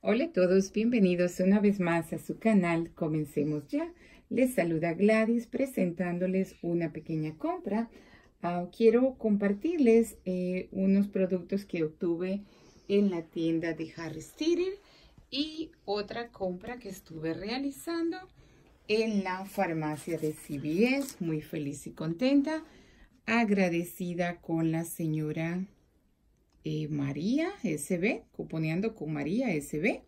Hola a todos, bienvenidos una vez más a su canal. Comencemos ya. Les saluda Gladys presentándoles una pequeña compra. Ah, quiero compartirles eh, unos productos que obtuve en la tienda de Harry Teeter y otra compra que estuve realizando en la farmacia de CBS. Muy feliz y contenta, agradecida con la señora eh, María SB, cuponeando con María SB.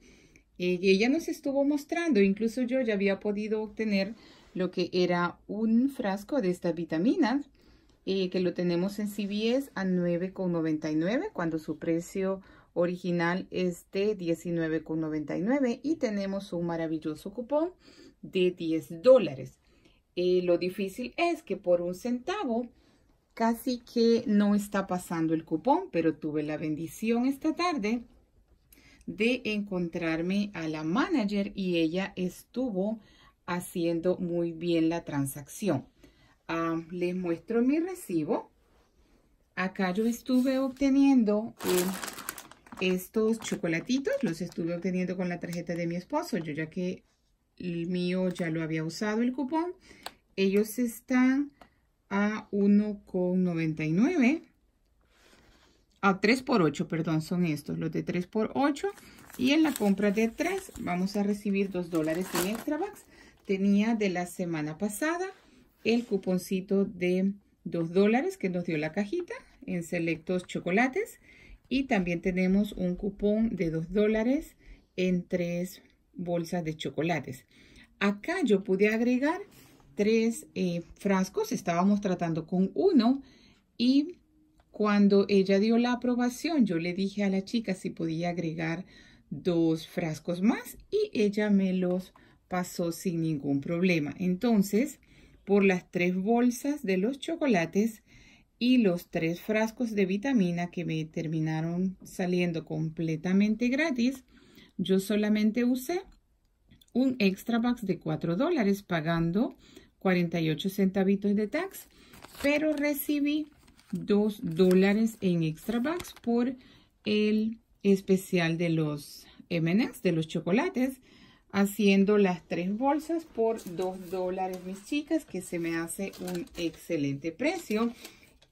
Eh, y ella nos estuvo mostrando, incluso yo ya había podido obtener lo que era un frasco de estas vitaminas, eh, que lo tenemos en CBS a 9,99 cuando su precio original es de 19,99 y tenemos un maravilloso cupón de 10 dólares. lo difícil es que por un centavo casi que no está pasando el cupón, pero tuve la bendición esta tarde de encontrarme a la manager y ella estuvo haciendo muy bien la transacción. Ah, les muestro mi recibo. Acá yo estuve obteniendo eh, estos chocolatitos, los estuve obteniendo con la tarjeta de mi esposo, yo ya que el mío ya lo había usado el cupón. Ellos están a 1,99 a 3 por 8, perdón, son estos, los de 3 por 8 y en la compra de 3 vamos a recibir 2 dólares en extra bucks. Tenía de la semana pasada el cuponcito de 2 dólares que nos dio la cajita en selectos chocolates y también tenemos un cupón de 2 dólares en 3 bolsas de chocolates. Acá yo pude agregar tres eh, frascos, estábamos tratando con uno y cuando ella dio la aprobación, yo le dije a la chica si podía agregar dos frascos más y ella me los pasó sin ningún problema. Entonces, por las tres bolsas de los chocolates y los tres frascos de vitamina que me terminaron saliendo completamente gratis, yo solamente usé un extra box de cuatro dólares pagando 48 centavitos de tax, pero recibí 2 dólares en extra bucks por el especial de los mnx de los chocolates, haciendo las tres bolsas por 2 dólares, mis chicas, que se me hace un excelente precio.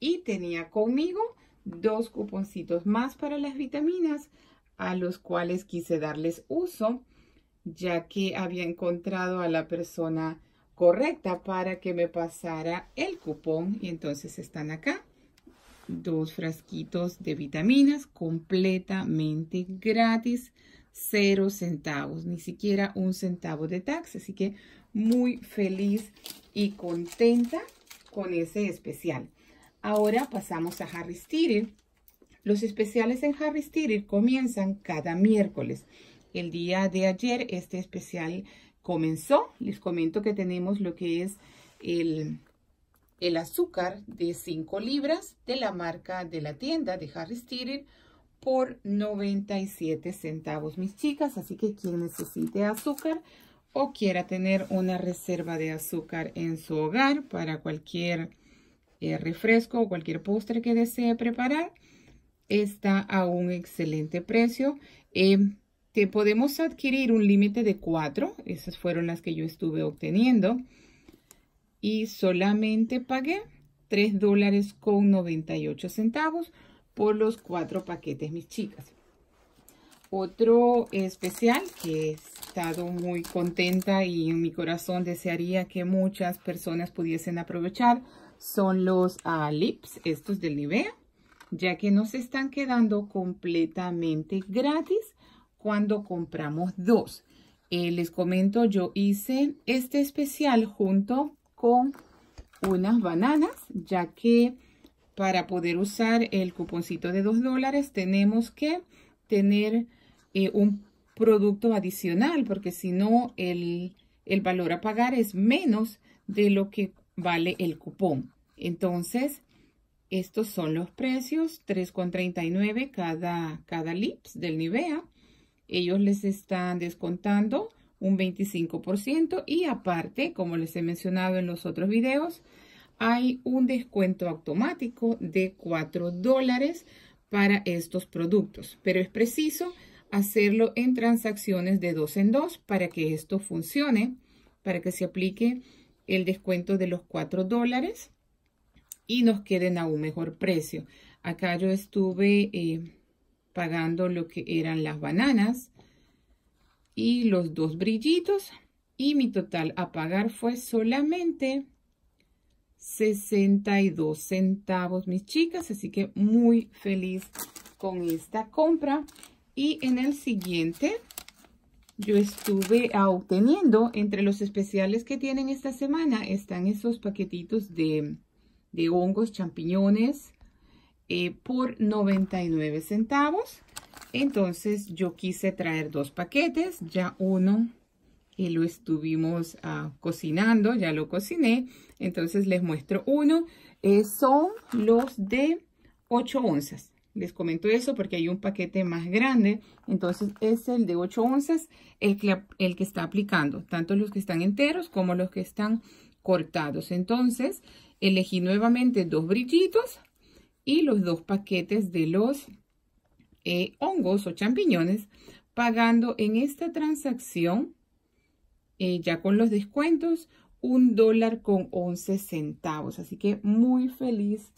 Y tenía conmigo dos cuponcitos más para las vitaminas, a los cuales quise darles uso, ya que había encontrado a la persona correcta para que me pasara el cupón. Y entonces están acá dos frasquitos de vitaminas completamente gratis, cero centavos, ni siquiera un centavo de tax. Así que muy feliz y contenta con ese especial. Ahora pasamos a Harris Teeter. Los especiales en Harris Teeter comienzan cada miércoles. El día de ayer este especial comenzó, les comento que tenemos lo que es el, azúcar de 5 libras de la marca de la tienda de Harris Teeter por 97 centavos, mis chicas. Así que quien necesite azúcar o quiera tener una reserva de azúcar en su hogar para cualquier eh, refresco o cualquier postre que desee preparar, está a un excelente precio podemos adquirir un límite de cuatro esas fueron las que yo estuve obteniendo, y solamente pagué 3 dólares con 98 centavos por los cuatro paquetes, mis chicas. Otro especial que he estado muy contenta y en mi corazón desearía que muchas personas pudiesen aprovechar son los ah, lips, estos del Nivea, ya que nos están quedando completamente gratis cuando compramos dos. Eh, les comento, yo hice este especial junto con unas bananas, ya que para poder usar el cuponcito de dos dólares tenemos que tener eh, un producto adicional, porque si no el, el valor a pagar es menos de lo que vale el cupón. Entonces, estos son los precios, 3,39 cada, cada lips del Nivea ellos les están descontando un 25% y aparte, como les he mencionado en los otros videos, hay un descuento automático de 4 dólares para estos productos, pero es preciso hacerlo en transacciones de dos en dos para que esto funcione, para que se aplique el descuento de los 4 dólares y nos queden a un mejor precio. Acá yo estuve eh, pagando lo que eran las bananas y los dos brillitos. Y mi total a pagar fue solamente 62 centavos, mis chicas. Así que muy feliz con esta compra. Y en el siguiente yo estuve ah, obteniendo entre los especiales que tienen esta semana están esos paquetitos de, de hongos, champiñones, eh, por 99 centavos. Entonces yo quise traer dos paquetes, ya uno y lo estuvimos ah, cocinando, ya lo cociné. Entonces les muestro uno, eh, son los de 8 onzas. Les comento eso porque hay un paquete más grande, entonces es el de 8 onzas el que, el que está aplicando, tanto los que están enteros como los que están cortados. Entonces elegí nuevamente dos brillitos y los dos paquetes de los eh, hongos o champiñones, pagando en esta transacción, eh, ya con los descuentos, un dólar con 11 centavos. Así que muy feliz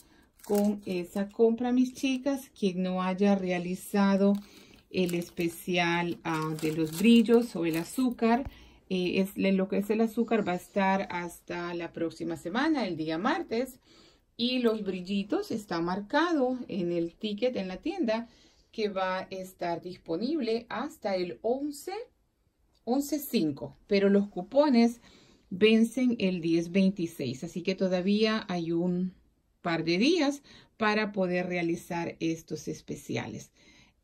con esa compra, mis chicas. Quien no haya realizado el especial ah, de los brillos o el azúcar, eh, es, lo que es el azúcar va a estar hasta la próxima semana, el día martes y los brillitos está marcado en el ticket en la tienda que va a estar disponible hasta el 11 11.5, pero los cupones vencen el 10.26, así que todavía hay un par de días para poder realizar estos especiales.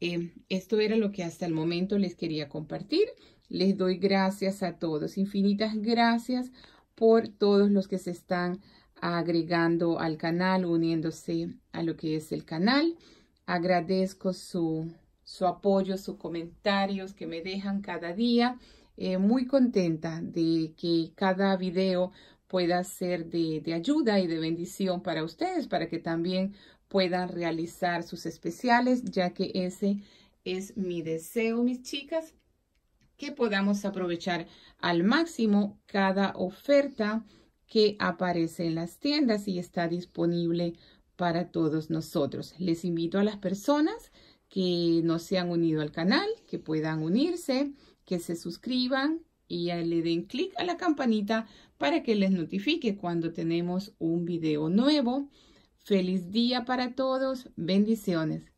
Em, esto era lo que hasta el momento les quería compartir. Les doy gracias a todos, infinitas gracias por todos los que se están agregando al canal, uniéndose a lo que es el canal. Agradezco su, su apoyo, sus comentarios que me dejan cada día. Eh, muy contenta de que cada video pueda ser de, de ayuda y de bendición para ustedes, para que también puedan realizar sus especiales, ya que ese es mi deseo, mis chicas, que podamos aprovechar al máximo cada oferta que aparece en las tiendas y está disponible para todos nosotros. Les invito a las personas que no se han unido al canal, que puedan unirse, que se suscriban y le den clic a la campanita para que les notifique cuando tenemos un video nuevo. Feliz día para todos. Bendiciones.